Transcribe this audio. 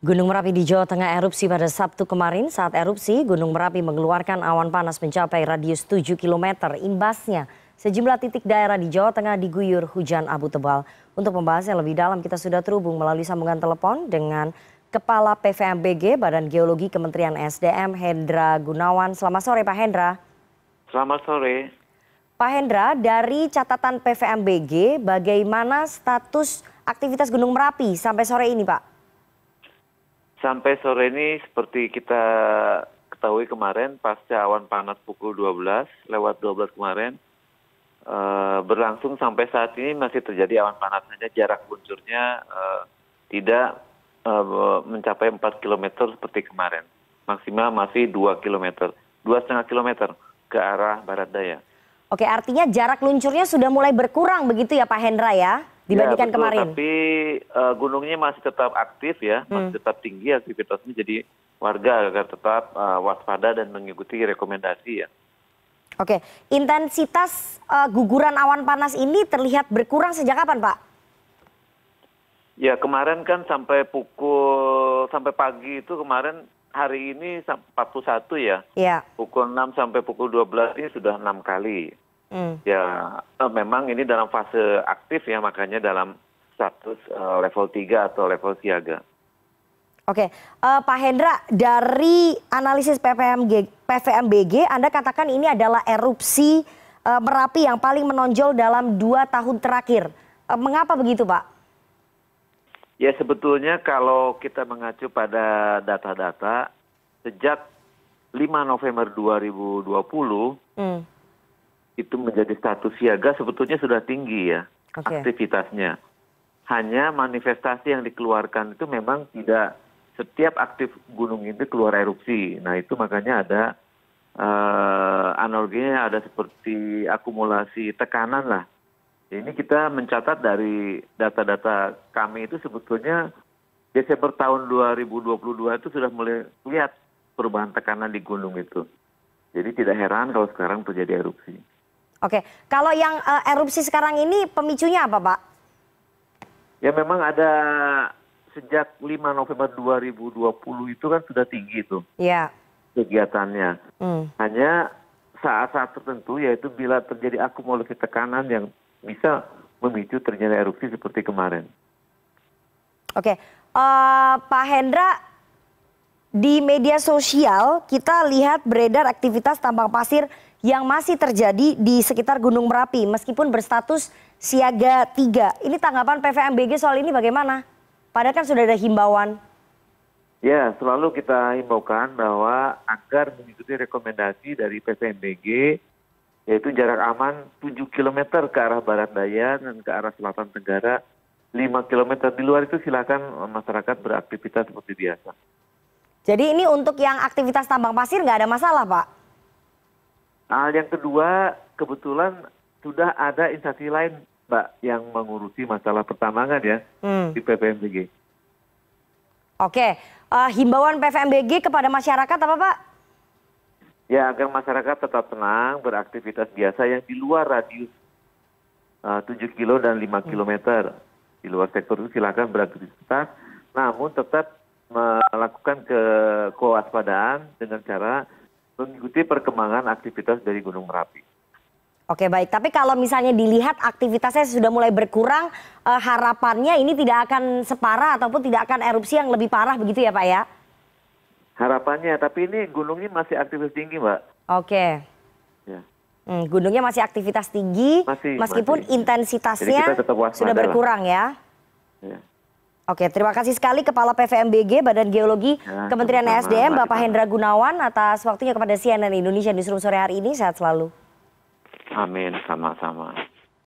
Gunung Merapi di Jawa Tengah erupsi pada Sabtu kemarin. Saat erupsi, Gunung Merapi mengeluarkan awan panas mencapai radius 7 km. Imbasnya, sejumlah titik daerah di Jawa Tengah diguyur hujan abu tebal. Untuk membahasnya lebih dalam, kita sudah terhubung melalui sambungan telepon dengan Kepala PVMBG Badan Geologi Kementerian SDM Hendra Gunawan. Selamat sore Pak Hendra. Selamat sore. Pak Hendra, dari catatan PVMBG, bagaimana status aktivitas Gunung Merapi sampai sore ini Pak? Sampai sore ini seperti kita ketahui kemarin pasca awan panas pukul 12 lewat 12 kemarin e, berlangsung sampai saat ini masih terjadi awan panas saja jarak luncurnya e, eh, tidak e, mencapai 4 km seperti kemarin. Maksimal masih 2 km, setengah km ke arah barat daya. Oke, artinya jarak luncurnya sudah mulai berkurang begitu ya Pak Hendra ya? dibandingkan ya, betul, kemarin. Tapi uh, gunungnya masih tetap aktif ya, hmm. masih tetap tinggi aktivitasnya. Jadi warga agar tetap uh, waspada dan mengikuti rekomendasi ya. Oke, intensitas uh, guguran awan panas ini terlihat berkurang sejak kapan, Pak? Ya kemarin kan sampai pukul sampai pagi itu kemarin hari ini 41 ya. Iya. Pukul 6 sampai pukul 12 ini sudah enam kali. Hmm. ya eh, memang ini dalam fase aktif ya makanya dalam status eh, level tiga atau level siaga oke eh, pak hendra dari analisis pvmbg anda katakan ini adalah erupsi merapi yang paling menonjol dalam dua tahun terakhir mengapa begitu pak Ya sebetulnya kalau kita mengacu pada data-data sejak 5 November 2020 hmm itu menjadi status siaga sebetulnya sudah tinggi ya okay. aktivitasnya. Hanya manifestasi yang dikeluarkan itu memang tidak setiap aktif gunung itu keluar erupsi. Nah itu makanya ada uh, analoginya ada seperti akumulasi tekanan lah. Ini kita mencatat dari data-data kami itu sebetulnya Desember tahun 2022 itu sudah mulai lihat perubahan tekanan di gunung itu. Jadi tidak heran kalau sekarang terjadi erupsi oke kalau yang eh, erupsi sekarang ini pemicunya apa pak ya memang ada sejak 5 November 2020 itu kan sudah tinggi itu ya. kegiatannya hmm. hanya saat-saat tertentu yaitu bila terjadi akumulasi tekanan yang bisa memicu terjadi erupsi seperti kemarin oke uh, Pak Hendra di media sosial kita lihat beredar aktivitas tambang pasir yang masih terjadi di sekitar Gunung Merapi meskipun berstatus siaga tiga. Ini tanggapan PVMBG soal ini bagaimana? Padahal kan sudah ada himbauan. Ya, selalu kita himbaukan bahwa agar mengikuti rekomendasi dari PVMBG yaitu jarak aman 7 km ke arah barat daya dan ke arah selatan negara 5 km di luar itu silakan masyarakat beraktivitas seperti biasa. Jadi ini untuk yang aktivitas tambang pasir nggak ada masalah, Pak? Nah, yang kedua, kebetulan sudah ada instansi lain, Mbak, yang mengurusi masalah pertambangan ya hmm. di PPMBG. Oke, uh, himbauan PPMBG kepada masyarakat apa, Pak? Ya, agar masyarakat tetap tenang, beraktivitas biasa yang di luar radius eh, uh, 7 kilo dan 5 hmm. kilometer. Di luar sektor itu silakan beraktivitas, namun tetap melakukan ke kewaspadaan dengan cara mengikuti perkembangan aktivitas dari Gunung Merapi. Oke baik, tapi kalau misalnya dilihat aktivitasnya sudah mulai berkurang, eh, harapannya ini tidak akan separah ataupun tidak akan erupsi yang lebih parah begitu ya Pak ya? Harapannya, tapi ini gunungnya masih aktivitas tinggi Mbak. Oke. Ya. Hmm, gunungnya masih aktivitas tinggi, masih, meskipun masih. intensitasnya sudah berkurang ya? ya. Oke, terima kasih sekali Kepala PVMBG Badan Geologi ya, Kementerian ESDM Bapak Hendra Gunawan atas waktunya kepada CNN Indonesia Newsroom sore hari ini. Sehat selalu. Amin, sama-sama.